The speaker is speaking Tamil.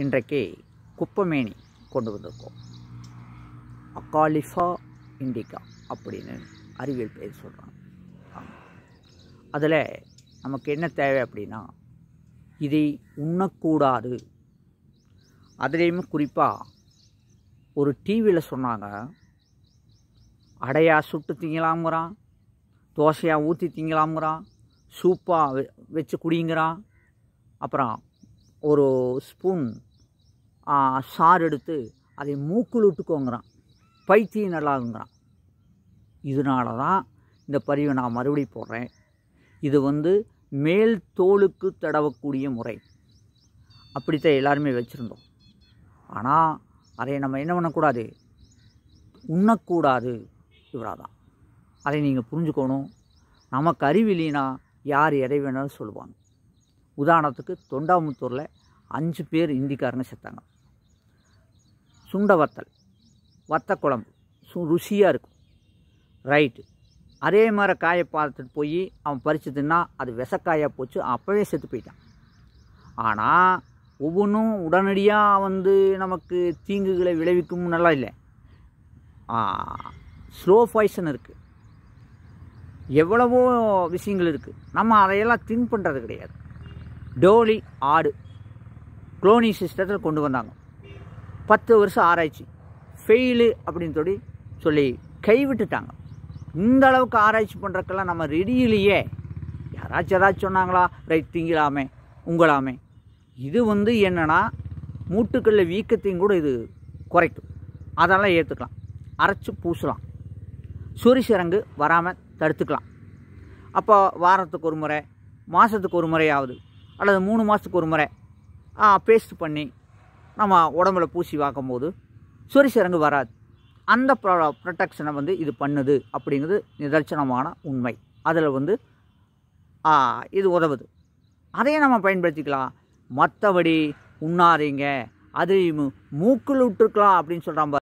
இன்றைக்கு குப்பமேனி கொண்டு வந்திருக்கோம் அக்காலிஃபா இண்டிகா அப்படின்னு அறிவியல் பேர் சொல்கிறாங்க அதில் நமக்கு என்ன தேவை அப்படின்னா இதை உண்ணக்கூடாது அதுலேயுமே குறிப்பாக ஒரு டிவியில் சொன்னாங்க அடையாக சுட்டு திங்கலாம்ங்கிறான் தோசையாக ஊற்றி திங்கலாம்ங்கிறான் சூப்பாக வச்சு குடிங்கிறான் அப்புறம் ஒரு ஸ்பூன் சாறு எடுத்து அதை மூக்கில் விட்டுக்கோங்கிறான் பைத்தியம் நல்லாங்கிறான் இதனால தான் இந்த பதிவை நான் மறுபடி போடுறேன் இது வந்து மேல் தோலுக்கு தடவக்கூடிய முறை அப்படித்தான் எல்லாருமே வச்சுருந்தோம் ஆனால் அதை நம்ம என்ன பண்ணக்கூடாது உண்ணக்கூடாது இவராக தான் அதை நீங்கள் புரிஞ்சுக்கணும் நமக்கு அறிவு இல்லைன்னா யார் எதை வேணாலும் சொல்லுவாங்க உதாரணத்துக்கு தொண்டாமுத்தூரில் அஞ்சு பேர் இந்திக்காரங்க செத்தாங்க சுண்ட வத்தல் வத்த குழம்பு சு ருசியாக இருக்கும் ரைட்டு அதே மாதிரி காயை பார்த்துட்டு போய் அவன் பறித்து தின்னா அது விஷக்காயாக போச்சு அப்போவே செத்து போயிட்டான் ஆனால் ஒவ்வொன்றும் உடனடியாக வந்து நமக்கு தீங்குகளை விளைவிக்கும் நல்லா இல்லை ஸ்லோ பாய்சன் இருக்குது எவ்வளவோ விஷயங்கள் இருக்குது நம்ம அதையெல்லாம் திங்க் பண்ணுறது கிடையாது டோலி ஆடு குளோனி சிஸ்டத்தில் கொண்டு வந்தாங்க பத்து வருஷம் ஆராய்ச்சி ஃபெயிலு அப்படின்னு சொல்லி சொல்லி கைவிட்டுட்டாங்க இந்த அளவுக்கு ஆராய்ச்சி பண்ணுறக்கெல்லாம் நம்ம ரெடியிலையே யாராச்சும் ஏதாச்சும் சொன்னாங்களா ரைட் திங்கலாமே உங்களாமே இது வந்து என்னென்னா மூட்டுக்கல்ல வீக்கத்தையும் கூட இது குறைக்கும் அதெல்லாம் ஏற்றுக்கலாம் அரைச்சி பூசலாம் சூரிய சிறங்கு வராமல் தடுத்துக்கலாம் அப்போ வாரத்துக்கு ஒரு முறை மாதத்துக்கு ஒரு முறையாவது அல்லது மூணு மாதத்துக்கு ஒரு முறை பேஸ்ட் பண்ணி நம்ம உடம்புல பூசி பார்க்கும்போது சொரி சிறங்கு வராது அந்த ப்ரொ ப்ரொடெக்ஷனை வந்து இது பண்ணுது அப்படிங்கிறது நிதர்சனமான உண்மை அதில் வந்து இது உதவுது அதையும் நம்ம பயன்படுத்திக்கலாம் மற்றபடி உண்ணாதீங்க அது மூக்கில் விட்டுருக்கலாம் அப்படின்னு சொல்கிறாங்க